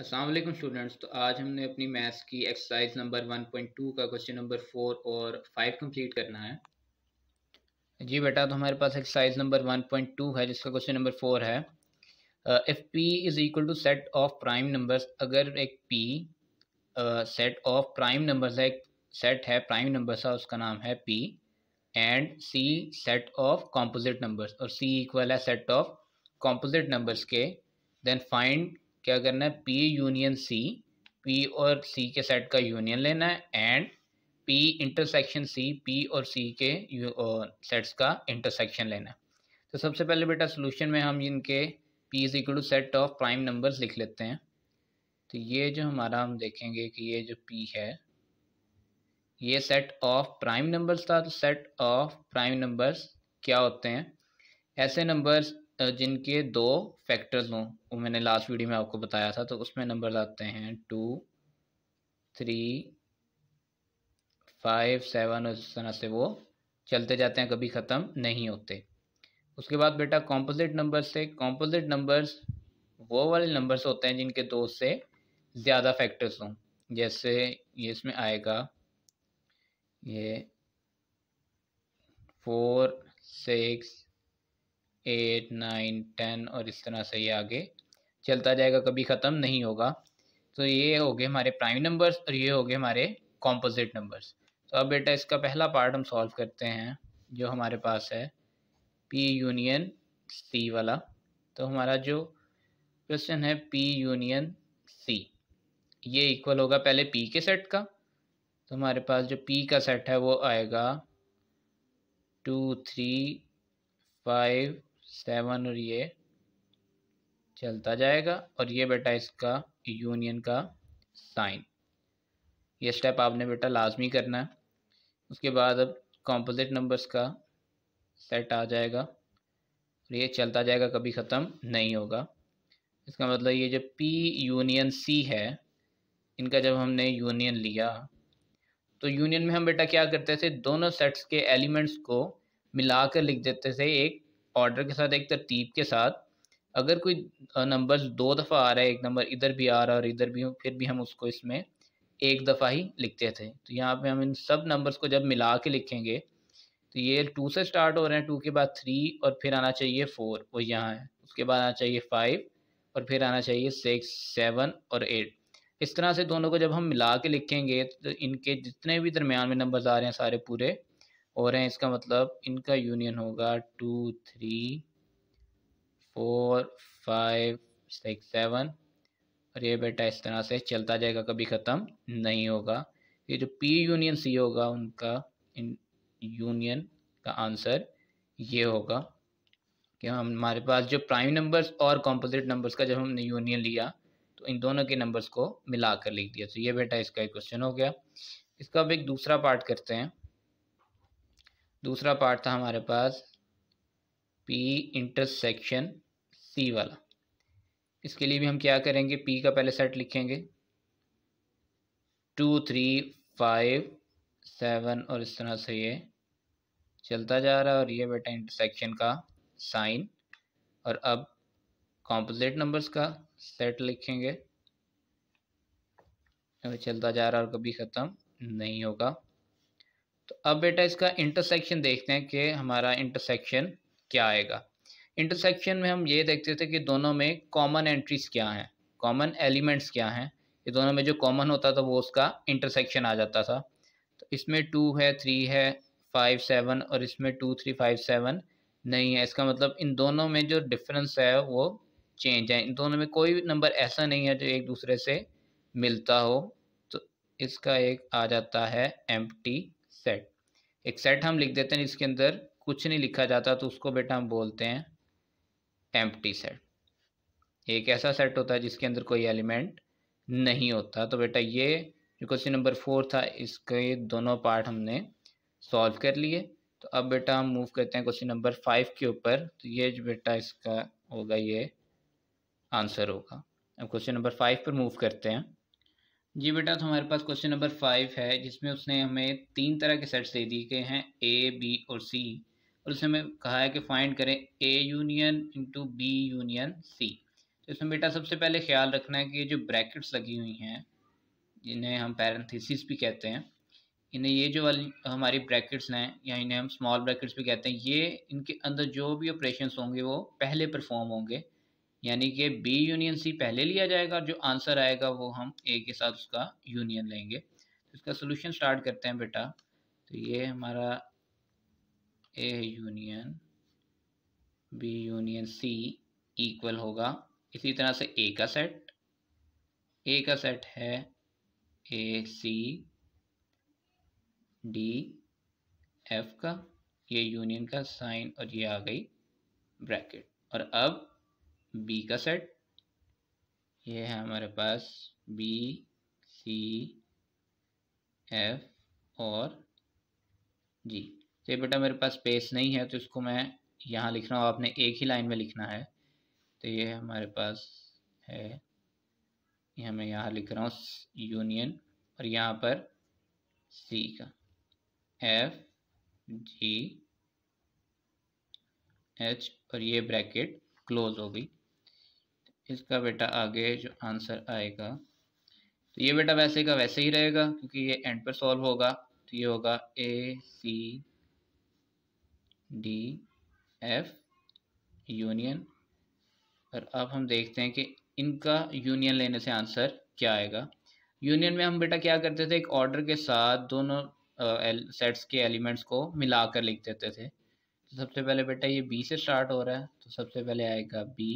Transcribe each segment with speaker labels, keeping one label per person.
Speaker 1: Aslam students तो आज हमने अपनी मैथ्स की एक्सरसाइज नंबर 1.2 का क्वेश्चन नंबर फोर और फाइव कंप्लीट करना है जी बेटा तो हमारे पास एक्सरसाइज नंबर 1.2 है जिसका क्वेश्चन नंबर फोर है F P is equal to set of prime numbers अगर एक P set of prime numbers है एक सेट है प्राइम नंबर्स का उसका नाम है P and C set of composite numbers और सी इक्वल है सेट ऑफ कॉम्पोजिट नंबर्स के देन फाइंड क्या करना है पी यूनियन सी पी और सी के सेट का यूनियन लेना है and P intersection C P और सी के सेट्स का इंटरसेक्शन लेना है तो सबसे पहले बेटा सोल्यूशन में हम इनके P is equal to set of prime numbers लिख लेते हैं तो ये जो हमारा हम देखेंगे कि ये जो पी है ये सेट ऑफ प्राइम नंबर्स था तो सेट ऑफ प्राइम नंबर्स क्या होते हैं ऐसे नंबर्स जिनके दो फैक्टर्स हों वो मैंने लास्ट वीडियो में आपको बताया था तो उसमें नंबर आते हैं टू थ्री फाइव सेवन और इस तरह से वो चलते जाते हैं कभी ख़त्म नहीं होते उसके बाद बेटा कॉम्पोजिट नंबर से कॉम्पोजिट नंबर्स वो वाले नंबर्स होते हैं जिनके दो से ज़्यादा फैक्टर्स हों जैसे ये इसमें आएगा ये four six eight nine ten और इस तरह से ये आगे चलता जाएगा कभी ख़त्म नहीं होगा तो ये हो गए हमारे प्राइम नंबर्स और ये हो गए हमारे कॉम्पोजिट नंबर्स तो अब बेटा इसका पहला पार्ट हम सॉल्व करते हैं जो हमारे पास है पी यूनियन सी वाला तो हमारा जो क्वेश्चन है पी यूनियन सी ये इक्वल होगा पहले पी के सेट का तो हमारे पास जो पी का सेट है वो आएगा टू थ्री फाइव सेवन और ये चलता जाएगा और ये बेटा इसका यूनियन का साइन ये स्टेप आपने बेटा लाजमी करना है उसके बाद अब कॉम्पोजिट नंबर्स का सेट आ जाएगा और ये चलता जाएगा कभी ख़त्म नहीं होगा इसका मतलब ये जो पी यूनियन सी है इनका जब हमने यूनियन लिया तो यूनियन में हम बेटा क्या करते थे दोनों सेट्स के एलिमेंट्स को मिलाकर लिख देते थे एक ऑर्डर के साथ एक तरतीब के साथ अगर कोई नंबर दो दफ़ा आ रहा है एक नंबर इधर भी आ रहा है और इधर भी फिर भी हम उसको इसमें एक दफ़ा ही लिखते थे तो यहाँ पे हम इन सब नंबर्स को जब मिला के लिखेंगे तो ये टू से स्टार्ट हो रहे हैं टू के बाद थ्री और फिर आना चाहिए फोर वो यहाँ है उसके बाद आना चाहिए फाइव और फिर आना चाहिए सिक्स सेवन और एट इस तरह से दोनों को जब हम मिला के लिखेंगे तो इनके जितने भी दरमियान में नंबर्स आ रहे हैं सारे पूरे और हैं इसका मतलब इनका यूनियन होगा two three four five six seven और ये बेटा इस तरह से चलता जाएगा कभी ख़त्म नहीं होगा ये जो पी यूनियन सी होगा उनका इन यूनियन का आंसर ये होगा कि हम हमारे पास जो प्राइम नंबर्स और कॉम्पोजिट नंबर्स का जब हमने यूनियन लिया तो इन दोनों के नंबर्स को मिलाकर लिख दिया तो ये बेटा इसका एक क्वेश्चन हो गया इसका अब एक दूसरा पार्ट करते हैं दूसरा पार्ट था हमारे पास पी इंटरसेक्शन सी वाला इसके लिए भी हम क्या करेंगे पी का पहले सेट लिखेंगे टू थ्री फाइव सेवन और इस तरह से ये चलता जा रहा है और ये बेटा इंटरसेक्शन का साइन और अब कॉम्पोजिट नंबर्स का सेट लिखेंगे चलता जा रहा है और कभी ख़त्म नहीं होगा तो अब बेटा इसका इंटरसेक्शन देखते हैं कि हमारा इंटरसेक्शन क्या आएगा इंटरसेक्शन में हम ये देखते थे कि दोनों में कॉमन एंट्रीज क्या हैं कॉमन एलिमेंट्स क्या हैं ये दोनों में जो कॉमन होता था वो उसका इंटरसेक्शन आ जाता था तो इसमें टू है थ्री है फाइव सेवन और इसमें टू थ्री फाइव सेवन नहीं है इसका मतलब इन दोनों में जो डिफरेंस है वो चेंज है इन दोनों में कोई नंबर ऐसा नहीं है जो एक दूसरे से मिलता हो तो इसका एक आ जाता है एम्प्टी सेट एक सेट हम लिख देते हैं इसके अंदर कुछ नहीं लिखा जाता तो उसको बेटा हम बोलते हैं एम्प्टी सेट एक ऐसा सेट होता है जिसके अंदर कोई एलिमेंट नहीं होता तो बेटा ये जो क्वेश्चन नंबर फोर था इसके दोनों पार्ट हमने सॉल्व कर लिए तो अब बेटा हम मूव करते हैं क्वेश्चन नंबर फाइव के ऊपर तो ये जो बेटा इसका होगा ये आंसर होगा अब क्वेश्चन नंबर फाइव पर मूव करते हैं जी बेटा तो हमारे पास क्वेश्चन नंबर फाइव है जिसमें उसने हमें तीन तरह के सेट्स दे दिए गए हैं ए बी और सी और उसने हमें कहा है कि फाइंड करें A union into B union C तो इसमें बेटा सबसे पहले ख्याल रखना है कि ये जो ब्रैकेट्स लगी हुई हैं जिन्हें हम पैरेंथिसिस भी कहते हैं इन्हें ये जो वाली हमारी ब्रैकेट्स हैं या इन्हें हम स्मॉल ब्रैकेट्स भी कहते हैं ये इनके अंदर जो भी ऑपरेशन होंगे वो पहले परफॉर्म होंगे यानी कि बी यूनियन सी पहले लिया जाएगा जो आंसर आएगा वो हम ए के साथ उसका यूनियन लेंगे तो इसका सोल्यूशन स्टार्ट करते हैं बेटा तो ये हमारा A union B union C equal होगा इसी तरह से ए का सेट ए का सेट है ए सी डी एफ का ये यूनियन का साइन और ये आ गई ब्रैकेट और अब बी का सेट ये है हमारे पास बी सी एफ और जी तो बेटा मेरे पास स्पेस नहीं है तो इसको मैं यहाँ लिख रहा हूँ आपने एक ही लाइन में लिखना है तो ये हमारे पास है यह मैं यहाँ लिख रहा हूँ यूनियन और यहाँ पर सी का एफ जी एच और ये ब्रैकेट क्लोज हो गई इसका बेटा आगे जो आंसर आएगा तो ये बेटा वैसे का वैसे ही रहेगा क्योंकि ये एंड पर सॉल्व होगा तो ये होगा A C D F union और अब हम देखते हैं कि इनका यूनियन लेने से आंसर क्या आएगा यूनियन में हम बेटा क्या करते थे एक ऑर्डर के साथ दोनों सेट्स के एलिमेंट्स को मिला कर लिख देते थे तो सबसे पहले बेटा ये बी से स्टार्ट हो रहा है तो सबसे पहले आएगा बी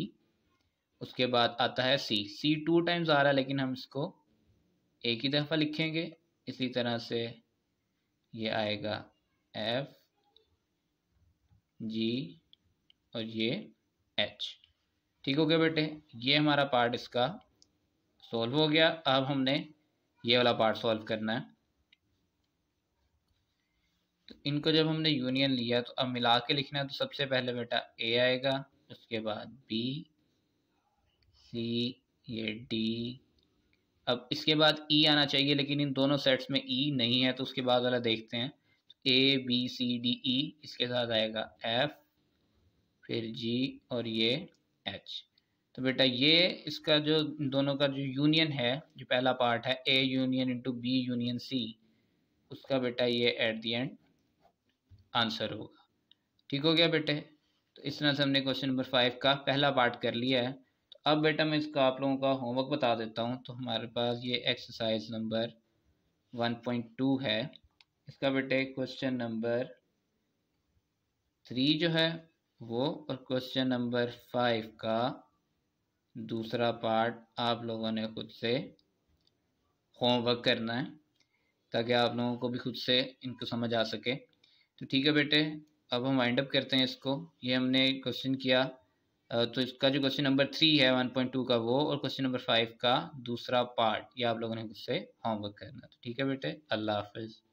Speaker 1: उसके बाद आता है सी सी टू टाइम्स आ रहा है लेकिन हम इसको एक ही दफ़ा लिखेंगे इसी तरह से ये आएगा एफ जी और ये एच ठीक हो गया बेटे ये हमारा पार्ट इसका सॉल्व हो गया अब हमने ये वाला पार्ट सॉल्व करना है तो इनको जब हमने यूनियन लिया तो अब मिला के लिखना है तो सबसे पहले बेटा ए आएगा उसके बाद बी सी ये डी अब इसके बाद ई e आना चाहिए लेकिन इन दोनों सेट्स में ई e नहीं है तो उसके बाद वाला देखते हैं A B C D E इसके साथ आएगा एफ फिर जी और ये एच तो बेटा ये इसका जो दोनों का जो यूनियन है जो पहला पार्ट है A union into B union C उसका बेटा ये एट दी एंड आंसर होगा ठीक हो गया बेटे तो इस तरह से हमने क्वेश्चन नंबर फाइव का पहला पार्ट कर लिया है अब बेटा मैं इसका आप लोगों का होमवर्क बता देता हूँ तो हमारे पास ये एक्सरसाइज नंबर 1.2 है इसका बेटे क्वेश्चन नंबर थ्री जो है वो और क्वेश्चन नंबर फाइव का दूसरा पार्ट आप लोगों ने खुद से होमवर्क करना है ताकि आप लोगों को भी खुद से इनको समझ आ सके तो ठीक है बेटे अब हम वाइंड अप करते हैं इसको ये हमने क्वेश्चन किया तो इसका जो क्वेश्चन नंबर थ्री है वन पॉइंट टू का वो और क्वेश्चन नंबर फाइव का दूसरा पार्ट ये आप लोगों ने मुझसे होमवर्क करना तो ठीक है बेटे अल्लाह हाफिज़